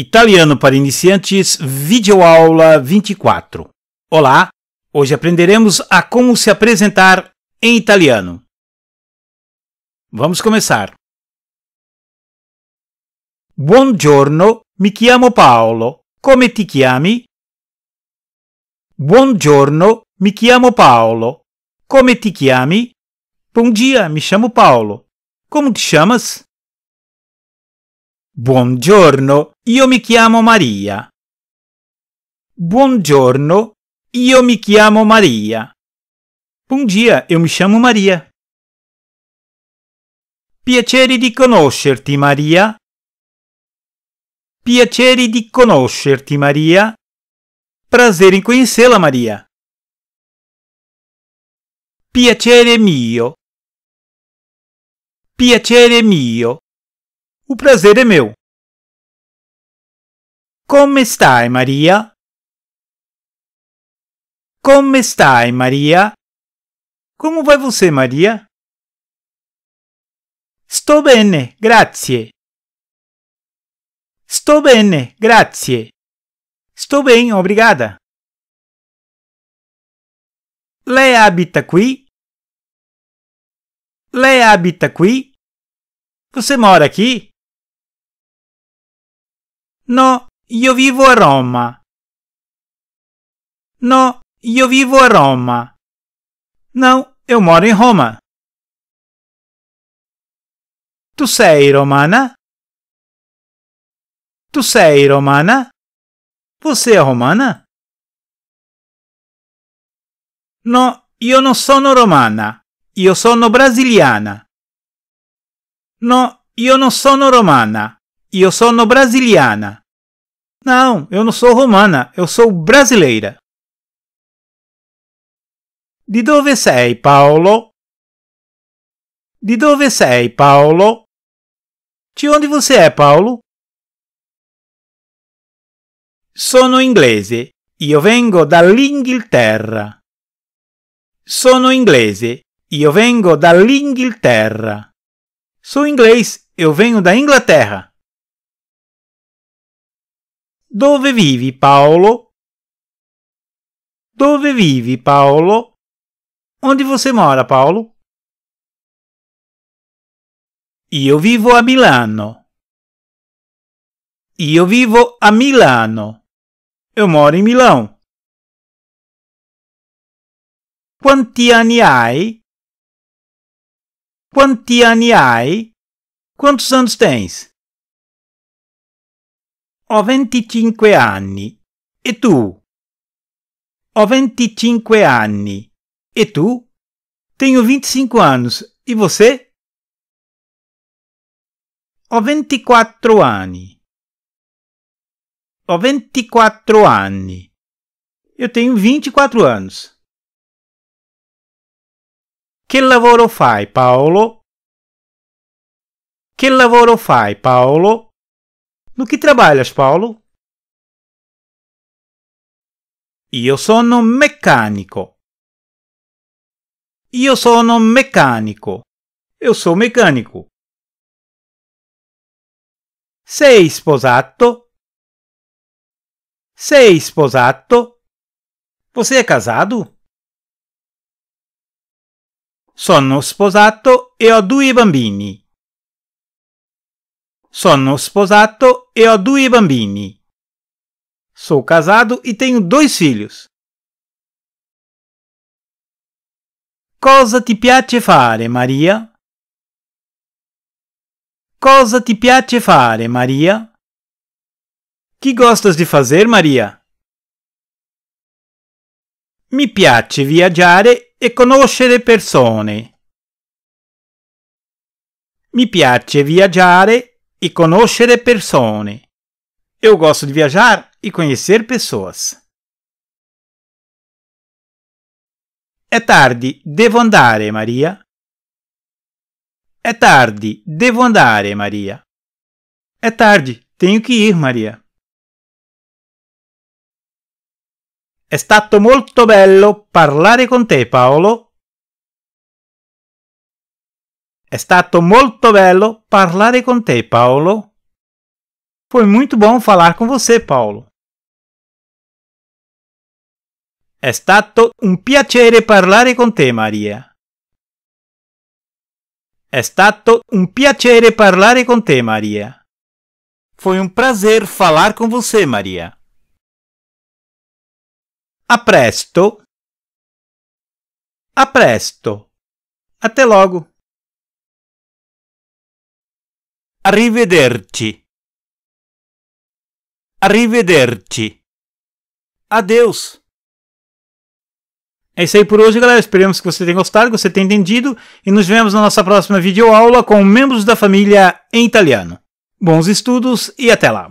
Italiano para iniciantes, videoaula 24. Olá, hoje aprenderemos a como se apresentar em italiano. Vamos começar. Buongiorno, mi chiamo Paolo. Come ti chiami? Buongiorno, mi chiamo Paolo. Come ti chiami? Bom dia, me chamo Paulo. Como te chamas? Buongiorno, io mi chiamo Maria. Buongiorno, io mi chiamo Maria. Bom dia, eu me chamo Maria. Piacere di conoscerti, Maria. Piacere di conoscerti, Maria. Prazer em conhecê-la, Maria. Piacere mio. Piacere mio. O prazer é meu. Como está, Maria? Como está, Maria? Como vai você, Maria? Estou bene, grazie. Estou bene, grazie. Estou bem, obrigada. Lei habita qui? Lei habita qui? Você mora aqui? No, io vivo a Roma. No, io vivo a Roma. Não, eu moro em Roma. Tu sei romana? Tu sei romana? Você é romana? No, io non sono romana. Io sono brasiliana. No, io non sono romana eu sono brasiliana. Não, eu não sou romana, eu sou brasileira. Di dove sei, Paolo? Di dove sei, Paolo? De onde você é, Paulo? Sono inglese. Io vengo dall'Inghilterra. Sono inglese. Io vengo dall'Inghilterra. Sou inglês. Eu venho da Inglaterra. Dove vivi Paulo? Dove vivi Paulo? Onde você mora, Paulo? Io vivo a Milano. Io vivo a Milano. Eu moro em Milão. Quanti anni hai? Quanti anni hai? Quantos anos tens? Ho 25 anni. E tu? Ho 25 anni. E tu? Tenho 25 anos. E você? Ho 24 anni. Ho 24 anni. Eu tenho 24 anos. Che lavoro fai, Paolo? Che lavoro fai, Paolo? No que trabalhas, Paulo? Io sono mecânico. Io sono mecânico. Eu sou mecânico. Sei sposato? Sei sposato? Você é casado? Sono sposato e ho due bambini. Sono sposato e ho due bambini. Sou casado e tenho dois filhos. Cosa ti piace fare, Maria? Cosa ti piace fare, Maria? Que gostas de fazer, Maria? Mi piace viaggiare e conoscere persone. Mi piace viaggiare e conoscere persone. Eu gosto de viajar e conhecer pessoas. É tarde, devo andare, Maria. É tarde, devo andare, Maria. É tarde, tenho que ir, Maria. È stato molto bello parlare con te, Paolo. É stato molto bello parlare con te, Paulo. Foi muito bom falar com você, Paulo. È stato un piacere parlare con te, Maria. È stato un piacere parlare con te, Maria. Foi um prazer falar com você, Maria. A presto. A presto. Até logo. Arrivederci. Arrivederci. Adeus. É isso aí por hoje, galera. Esperamos que você tenha gostado, que você tenha entendido. E nos vemos na nossa próxima videoaula com membros da família em italiano. Bons estudos e até lá!